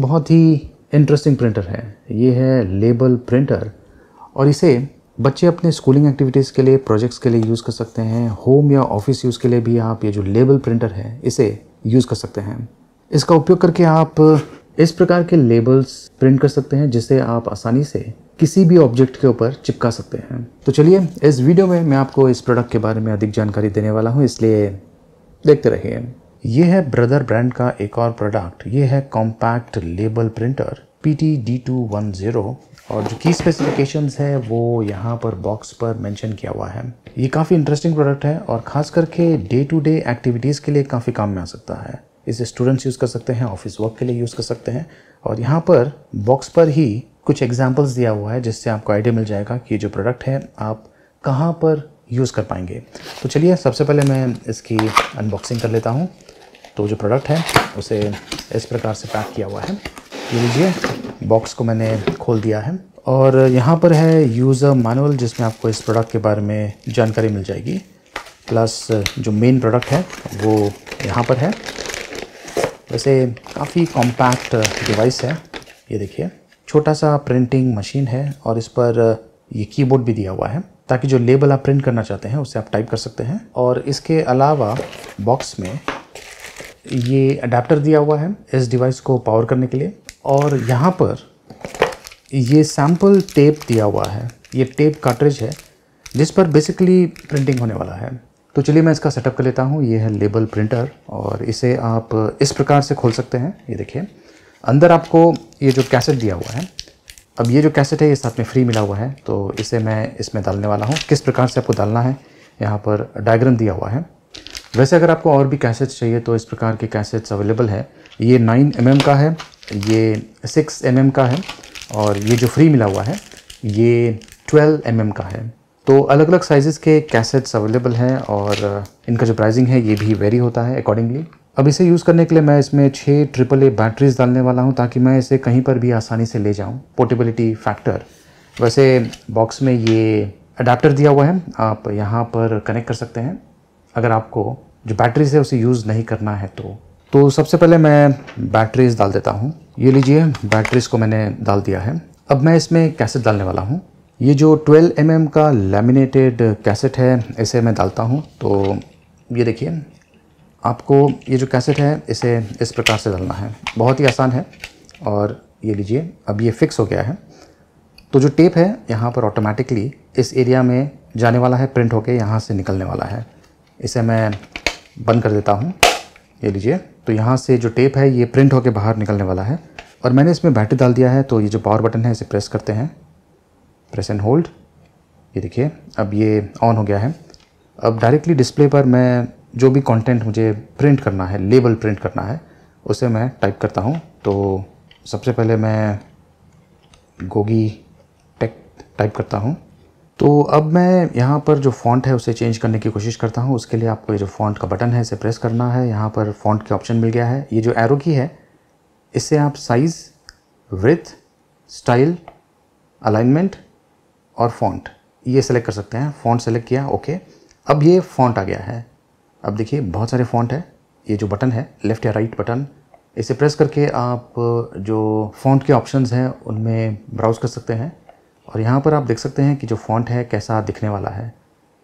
बहुत ही interesting printer है ये है लेबल प्रिंटर और इसे बच्चे अपने स्कूलिंग एक्टिविटीज़ के लिए प्रोजेक्ट्स के लिए यूज़ कर सकते हैं होम या ऑफिस यूज़ के लिए भी आप ये जो लेबल प्रिंटर है इसे यूज़ कर सकते हैं इसका उपयोग करके आप इस प्रकार के लेबल्स प्रिंट कर सकते हैं जिसे आप आसानी से किसी भी ऑब्जेक्ट के ऊपर चिपका सकते हैं तो चलिए इस वीडियो में मैं आपको इस प्रोडक्ट के बारे में अधिक जानकारी देने वाला हूँ इसलिए देखते रहिए ये है ब्रदर ब्रांड का एक और प्रोडक्ट ये है compact label printer P T D two one zero और जो की स्पेसिफिकेशन है वो यहाँ पर बॉक्स पर मेंशन किया हुआ है ये काफ़ी इंटरेस्टिंग प्रोडक्ट है और ख़ास करके डे टू डे एक्टिविटीज़ के लिए काफ़ी काम में आ सकता है इसे स्टूडेंट्स यूज़ कर सकते हैं ऑफिस वर्क के लिए यूज़ कर सकते हैं और यहाँ पर बॉक्स पर ही कुछ एग्जाम्पल्स दिया हुआ है जिससे आपको आइडिया मिल जाएगा कि जो प्रोडक्ट है आप कहाँ पर यूज़ कर पाएंगे तो चलिए सबसे पहले मैं इसकी अनबॉक्सिंग कर लेता हूँ तो जो प्रोडक्ट है उसे इस प्रकार से पैक किया हुआ है ये लीजिए बॉक्स को मैंने खोल दिया है और यहाँ पर है यूज़र मैनुअल जिसमें आपको इस प्रोडक्ट के बारे में जानकारी मिल जाएगी प्लस जो मेन प्रोडक्ट है वो यहाँ पर है वैसे काफ़ी कॉम्पैक्ट डिवाइस है ये देखिए छोटा सा प्रिंटिंग मशीन है और इस पर ये कीबोर्ड भी दिया हुआ है ताकि जो लेबल आप प्रिंट करना चाहते हैं उसे आप टाइप कर सकते हैं और इसके अलावा बॉक्स में ये अडाप्टर दिया हुआ है इस डिवाइस को पावर करने के लिए और यहाँ पर ये सैम्पल टेप दिया हुआ है ये टेप कार्ट्रिज है जिस पर बेसिकली प्रिंटिंग होने वाला है तो चलिए मैं इसका सेटअप कर लेता हूँ ये है लेबल प्रिंटर और इसे आप इस प्रकार से खोल सकते हैं ये देखिए अंदर आपको ये जो कैसेट दिया हुआ है अब ये जो कैसेट है ये साथ में फ्री मिला हुआ है तो इसे मैं इसमें डालने वाला हूँ किस प्रकार से आपको डालना है यहाँ पर डायग्राम दिया हुआ है वैसे अगर आपको और भी कैसेट्स चाहिए तो इस प्रकार के कैसेट्स अवेलेबल है ये नाइन एम mm का है ये सिक्स एम mm का है और ये जो फ्री मिला हुआ है ये ट्वेल्व एम mm का है तो अलग अलग साइज़ के कैसेट्स अवेलेबल हैं और uh, इनका जो प्राइसिंग है ये भी वेरी होता है अकॉर्डिंगली अब इसे यूज़ करने के लिए मैं इसमें छः ट्रिपल ए बैटरीज डालने वाला हूँ ताकि मैं इसे कहीं पर भी आसानी से ले जाऊँ पोर्टेबिलिटी फैक्टर वैसे बॉक्स में ये अडाप्टर दिया हुआ है आप यहाँ पर कनेक्ट कर सकते हैं अगर आपको जो बैटरीज है उसे यूज़ नहीं करना है तो तो सबसे पहले मैं बैटरीज डाल देता हूँ ये लीजिए बैटरीज को मैंने डाल दिया है अब मैं इसमें कैसेट डालने वाला हूँ ये जो 12 mm का लेमिनेटेड कैसेट है इसे मैं डालता हूँ तो ये देखिए आपको ये जो कैसेट है इसे इस प्रकार से डालना है बहुत ही आसान है और ये लीजिए अब ये फिक्स हो गया है तो जो टेप है यहाँ पर ऑटोमेटिकली इस एरिया में जाने वाला है प्रिंट होके यहाँ से निकलने वाला है इसे मैं बंद कर देता हूँ ये लीजिए तो यहाँ से जो टेप है ये प्रिंट होकर बाहर निकलने वाला है और मैंने इसमें बैटरी डाल दिया है तो ये जो पावर बटन है इसे प्रेस करते हैं प्रेस एंड होल्ड ये देखिए अब ये ऑन हो गया है अब डायरेक्टली डिस्प्ले पर मैं जो भी कंटेंट मुझे प्रिंट करना है लेबल प्रिंट करना है उसे मैं टाइप करता हूँ तो सबसे पहले मैं गोगी टेक टाइप करता हूँ तो अब मैं यहाँ पर जो फॉन्ट है उसे चेंज करने की कोशिश करता हूँ उसके लिए आपको ये जो फॉन्ट का बटन है इसे प्रेस करना है यहाँ पर फॉन्ट के ऑप्शन मिल गया है ये जो एरो की है इससे आप साइज़ विथ स्टाइल अलाइनमेंट और फॉन्ट ये सेलेक्ट कर सकते हैं फॉन्ट सेलेक्ट किया ओके अब ये फॉन्ट आ गया है अब देखिए बहुत सारे फॉन्ट है ये जो बटन है लेफ़्ट या राइट बटन इसे प्रेस करके आप जो फॉन्ट के ऑप्शंस हैं उनमें ब्राउज़ कर सकते हैं और यहाँ पर आप देख सकते हैं कि जो फॉन्ट है कैसा दिखने वाला है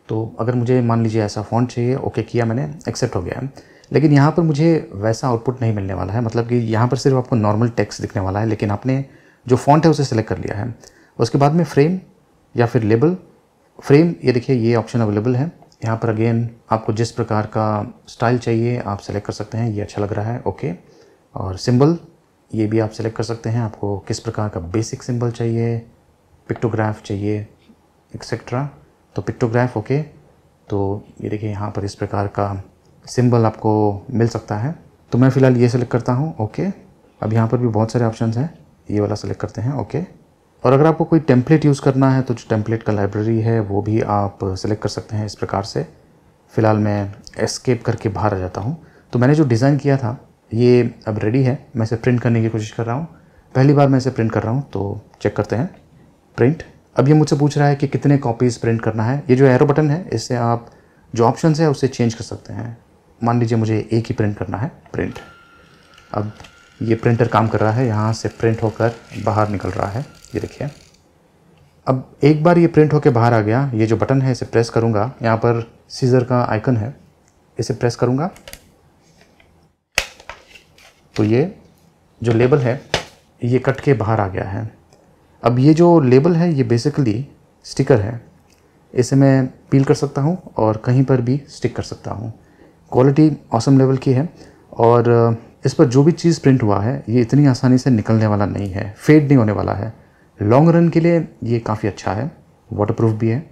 तो अगर मुझे मान लीजिए ऐसा फॉन्ट चाहिए ओके किया मैंने एक्सेप्ट हो गया है लेकिन यहाँ पर मुझे वैसा आउटपुट नहीं मिलने वाला है मतलब कि यहाँ पर सिर्फ आपको नॉर्मल टेक्स्ट दिखने वाला है लेकिन आपने जो फॉन्ट है उसे सेलेक्ट कर लिया है उसके बाद में फ्रेम या फिर लेबल फ्रेम ये देखिए ये ऑप्शन अवेलेबल है यहाँ पर अगेन आपको जिस प्रकार का स्टाइल चाहिए आप सेलेक्ट कर सकते हैं ये अच्छा लग रहा है ओके और सिंबल ये भी आप सेलेक्ट कर सकते हैं आपको किस प्रकार का बेसिक सिंबल चाहिए पिक्टोग्राफ चाहिए एक्सेट्रा तो पिक्टोग्राफ ओके तो ये देखिए यहाँ पर इस प्रकार का सिंबल आपको मिल सकता है तो मैं फ़िलहाल ये सेलेक्ट करता हूँ ओके अब यहाँ पर भी बहुत सारे ऑप्शंस हैं ये वाला सेलेक्ट करते हैं ओके और अगर आपको कोई टेम्पलेट यूज़ करना है तो जो टेम्पलेट का लाइब्रेरी है वो भी आप सेलेक्ट कर सकते हैं इस प्रकार से फ़िलहाल मैं एस्केप करके बाहर आ जाता हूँ तो मैंने जो डिज़ाइन किया था ये अब रेडी है मैं इसे प्रिंट करने की कोशिश कर रहा हूँ पहली बार मैं इसे प्रिंट कर रहा हूँ तो चेक करते हैं प्रिंट अब ये मुझसे पूछ रहा है कि कितने कॉपीज़ प्रिंट करना है ये जो एरो बटन है इससे आप जो ऑप्शन है उसे चेंज कर सकते हैं मान लीजिए मुझे एक ही प्रिंट करना है प्रिंट अब ये प्रिंटर काम कर रहा है यहाँ से प्रिंट होकर बाहर निकल रहा है ये देखिए अब एक बार ये प्रिंट होकर बाहर आ गया ये जो बटन है इसे प्रेस करूँगा यहाँ पर सीज़र का आइकन है इसे प्रेस करूँगा तो ये जो लेबल है ये कट के बाहर आ गया है अब ये जो लेबल है ये बेसिकली स्टिकर है इसे मैं पील कर सकता हूँ और कहीं पर भी स्टिक कर सकता हूँ क्वालिटी औसम लेवल की है और इस पर जो भी चीज़ प्रिंट हुआ है ये इतनी आसानी से निकलने वाला नहीं है फेड नहीं होने वाला है लॉन्ग रन के लिए ये काफ़ी अच्छा है वाटर भी है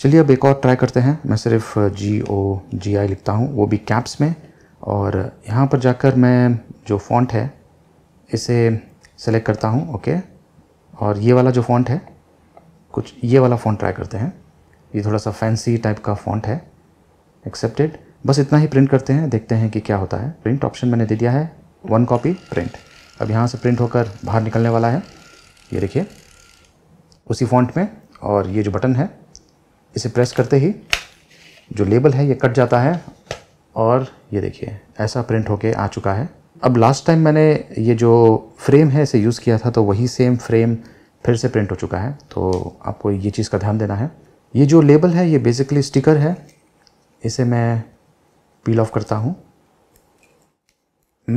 चलिए अब एक और ट्राई करते हैं मैं सिर्फ जी ओ जी आई लिखता हूँ वो भी कैप्स में और यहाँ पर जाकर मैं जो फॉन्ट है इसे सेलेक्ट करता हूँ ओके और ये वाला जो फॉन्ट है कुछ ये वाला फॉन्ट ट्राई करते हैं ये थोड़ा सा फैंसी टाइप का फॉन्ट है एक्सेप्टेड बस इतना ही प्रिंट करते हैं देखते हैं कि क्या होता है प्रिंट ऑप्शन मैंने दे दिया है वन कॉपी प्रिंट अब यहाँ से प्रिंट होकर बाहर निकलने वाला है ये देखिए उसी फॉन्ट में और ये जो बटन है इसे प्रेस करते ही जो लेबल है ये कट जाता है और ये देखिए ऐसा प्रिंट होके आ चुका है अब लास्ट टाइम मैंने ये जो फ्रेम है इसे यूज़ किया था तो वही सेम फ्रेम फिर से प्रिंट हो चुका है तो आपको ये चीज़ का ध्यान देना है ये जो लेबल है ये बेसिकली स्टिकर है इसे मैं पील ऑफ करता हूँ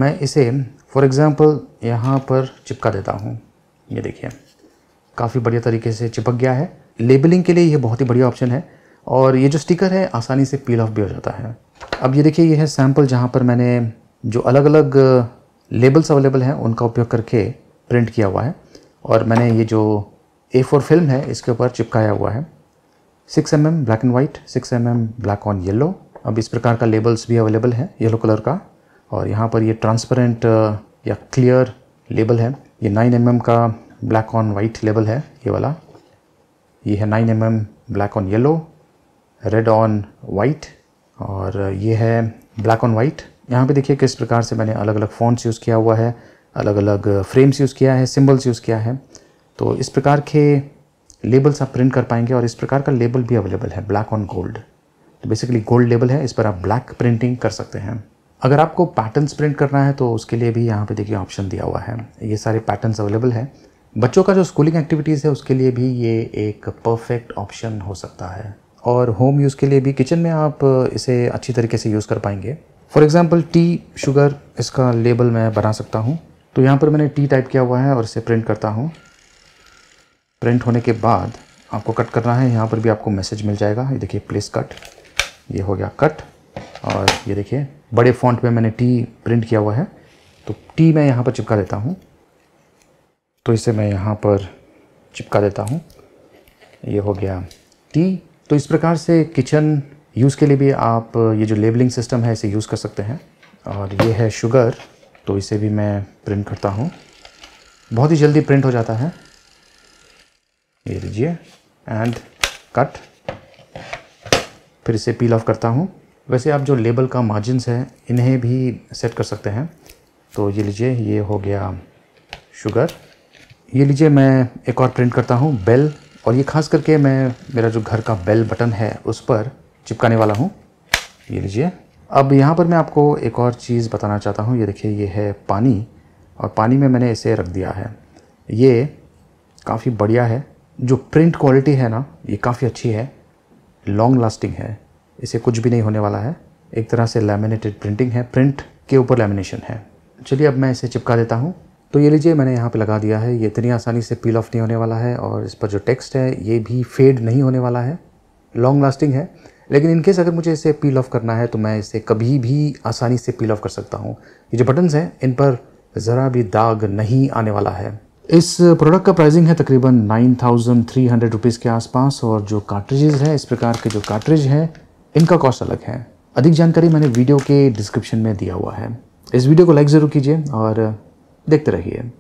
मैं इसे फॉर एग्ज़ाम्पल यहाँ पर चिपका देता हूँ ये देखिए काफ़ी बढ़िया तरीके से चिपक गया है लेबलिंग के लिए यह बहुत ही बढ़िया ऑप्शन है और ये जो स्टिकर है आसानी से पील ऑफ भी हो जाता है अब ये देखिए ये है सैम्पल जहाँ पर मैंने जो अलग अलग लेबल्स अवेलेबल हैं उनका उपयोग करके प्रिंट किया हुआ है और मैंने ये जो ए फोर फिल्म है इसके ऊपर चिपकाया हुआ है six M M black and white six M M black on yellow अब इस प्रकार का लेबल्स भी अवेलेबल है येलो कलर का और यहाँ पर ये ट्रांसपेरेंट या क्लियर लेबल है ये नाइन एम एम का ब्लैक ऑन वाइट लेबल है ये वाला ये है nine M M black on yellow red on white और ये है ब्लैक ऑन वाइट यहाँ पे देखिए किस प्रकार से मैंने अलग अलग फ़ॉन्ट्स यूज़ किया हुआ है अलग अलग फ्रेम्स यूज़ किया है सिम्बल्स यूज़ किया है तो इस प्रकार के लेबल्स आप प्रिंट कर पाएंगे और इस प्रकार का लेबल भी अवेलेबल है ब्लैक ऑन गोल्ड तो बेसिकली गोल्ड लेबल है इस पर आप ब्लैक प्रिंटिंग कर सकते हैं अगर आपको पैटर्न्स प्रिंट करना है तो उसके लिए भी यहाँ पे देखिए ऑप्शन दिया हुआ है ये सारे पैटर्न्स अवेलेबल है बच्चों का जो स्कूलिंग एक्टिविटीज़ है उसके लिए भी ये एक परफेक्ट ऑप्शन हो सकता है और होम यूज़ के लिए भी किचन में आप इसे अच्छी तरीके से यूज़ कर पाएंगे फॉर एग्ज़ाम्पल टी शुगर इसका लेबल मैं बना सकता हूँ तो यहाँ पर मैंने टी टाइप किया हुआ है और इसे प्रिंट करता हूँ प्रिंट होने के बाद आपको कट करना है यहाँ पर भी आपको मैसेज मिल जाएगा ये देखिए प्लेस कट ये हो गया कट और ये देखिए बड़े फॉन्ट में मैंने टी प्रिंट किया हुआ है तो टी मैं यहाँ पर चिपका देता हूँ तो इसे मैं यहाँ पर चिपका देता हूँ ये हो गया टी तो इस प्रकार से किचन यूज़ के लिए भी आप ये जो लेबलिंग सिस्टम है इसे यूज़ कर सकते हैं और ये है शुगर तो इसे भी मैं प्रिंट करता हूँ बहुत ही जल्दी प्रिंट हो जाता है ये लीजिए एंड कट फिर इसे पील ऑफ करता हूँ वैसे आप जो लेबल का मार्जिनस है इन्हें भी सेट कर सकते हैं तो ये लीजिए ये हो गया शुगर ये लीजिए मैं एक और प्रिंट करता हूँ बेल और ये खास करके मैं मेरा जो घर का बेल बटन है उस पर चिपकाने वाला हूँ ये लीजिए अब यहाँ पर मैं आपको एक और चीज़ बताना चाहता हूँ ये देखिए ये है पानी और पानी में मैंने इसे रख दिया है ये काफ़ी बढ़िया है जो प्रिंट क्वालिटी है ना ये काफ़ी अच्छी है लॉन्ग लास्टिंग है इसे कुछ भी नहीं होने वाला है एक तरह से लेमिनेटेड प्रिंटिंग है प्रिंट के ऊपर लेमिनेशन है चलिए अब मैं इसे चिपका देता हूँ तो ये लीजिए मैंने यहाँ पे लगा दिया है ये इतनी आसानी से पील ऑफ नहीं होने वाला है और इस पर जो टेक्स्ट है ये भी फेड नहीं होने वाला है लॉन्ग लास्टिंग है लेकिन इनकेस अगर मुझे इसे पील ऑफ करना है तो मैं इसे कभी भी आसानी से पील ऑफ कर सकता हूँ ये जो बटन्स हैं इन पर ज़रा भी दाग नहीं आने वाला है इस प्रोडक्ट का प्राइसिंग है तकरीबन nine thousand three hundred rupees के आसपास और जो कार्ट्रेजेज़ हैं इस प्रकार के जो कार्ट्रेज हैं इनका कॉस्ट अलग है अधिक जानकारी मैंने वीडियो के डिस्क्रिप्शन में दिया हुआ है इस वीडियो को लाइक ज़रूर कीजिए और देखते रहिए